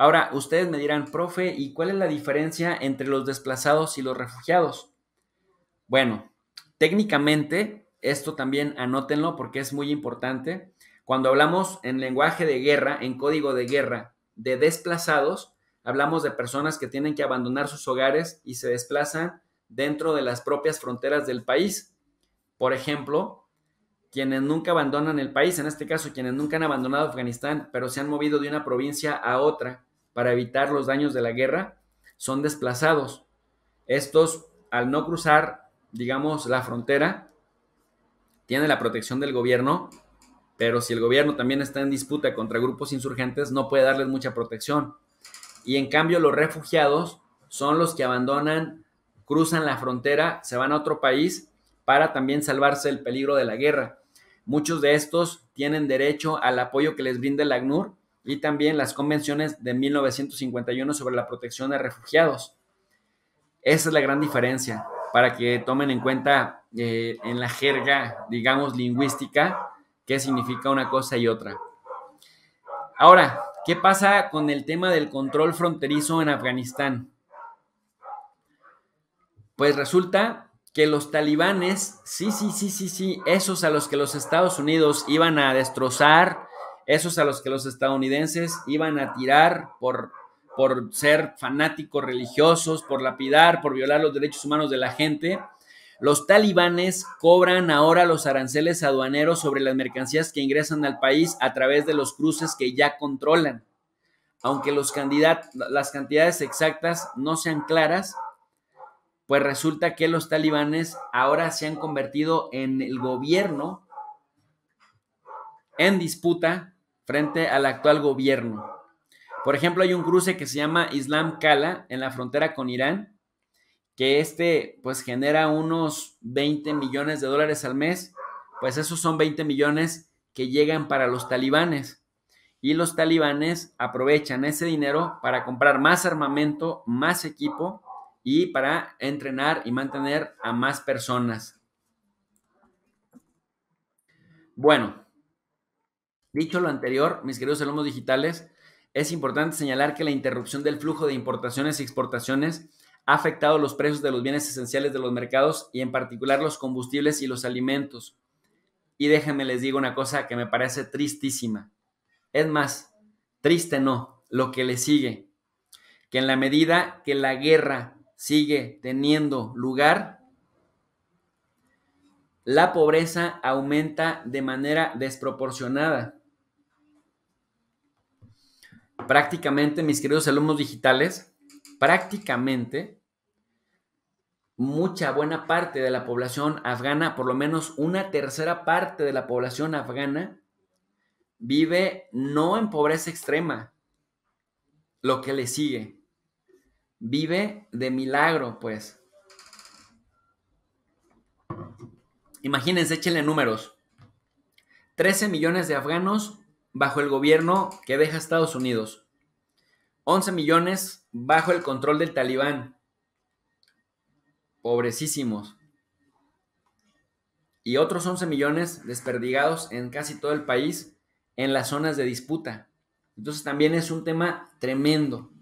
Ahora, ustedes me dirán, profe, ¿y cuál es la diferencia entre los desplazados y los refugiados? Bueno, técnicamente, esto también anótenlo porque es muy importante. Cuando hablamos en lenguaje de guerra, en código de guerra, de desplazados, hablamos de personas que tienen que abandonar sus hogares y se desplazan dentro de las propias fronteras del país. Por ejemplo, quienes nunca abandonan el país, en este caso quienes nunca han abandonado Afganistán, pero se han movido de una provincia a otra para evitar los daños de la guerra son desplazados. Estos, al no cruzar, digamos, la frontera, tienen la protección del gobierno, pero si el gobierno también está en disputa contra grupos insurgentes, no puede darles mucha protección. Y en cambio, los refugiados son los que abandonan, cruzan la frontera, se van a otro país para también salvarse del peligro de la guerra. Muchos de estos tienen derecho al apoyo que les brinda el ACNUR y también las convenciones de 1951 sobre la protección de refugiados. Esa es la gran diferencia para que tomen en cuenta eh, en la jerga, digamos, lingüística, qué significa una cosa y otra. Ahora, ¿qué pasa con el tema del control fronterizo en Afganistán? Pues resulta que los talibanes, sí, sí, sí, sí, sí, esos a los que los Estados Unidos iban a destrozar, esos a los que los estadounidenses iban a tirar por, por ser fanáticos religiosos, por lapidar, por violar los derechos humanos de la gente. Los talibanes cobran ahora los aranceles aduaneros sobre las mercancías que ingresan al país a través de los cruces que ya controlan. Aunque las cantidades exactas no sean claras, pues resulta que los talibanes ahora se han convertido en el gobierno en disputa frente al actual gobierno. Por ejemplo, hay un cruce que se llama Islam Kala en la frontera con Irán, que este pues genera unos 20 millones de dólares al mes, pues esos son 20 millones que llegan para los talibanes. Y los talibanes aprovechan ese dinero para comprar más armamento, más equipo y para entrenar y mantener a más personas. Bueno, Dicho lo anterior, mis queridos alumnos digitales, es importante señalar que la interrupción del flujo de importaciones y exportaciones ha afectado los precios de los bienes esenciales de los mercados y en particular los combustibles y los alimentos. Y déjenme les digo una cosa que me parece tristísima. Es más, triste no, lo que le sigue. Que en la medida que la guerra sigue teniendo lugar, la pobreza aumenta de manera desproporcionada prácticamente, mis queridos alumnos digitales, prácticamente mucha buena parte de la población afgana, por lo menos una tercera parte de la población afgana, vive no en pobreza extrema, lo que le sigue, vive de milagro, pues. Imagínense, échenle números. 13 millones de afganos bajo el gobierno que deja Estados Unidos. 11 millones bajo el control del talibán. Pobrecísimos. Y otros 11 millones desperdigados en casi todo el país en las zonas de disputa. Entonces también es un tema tremendo.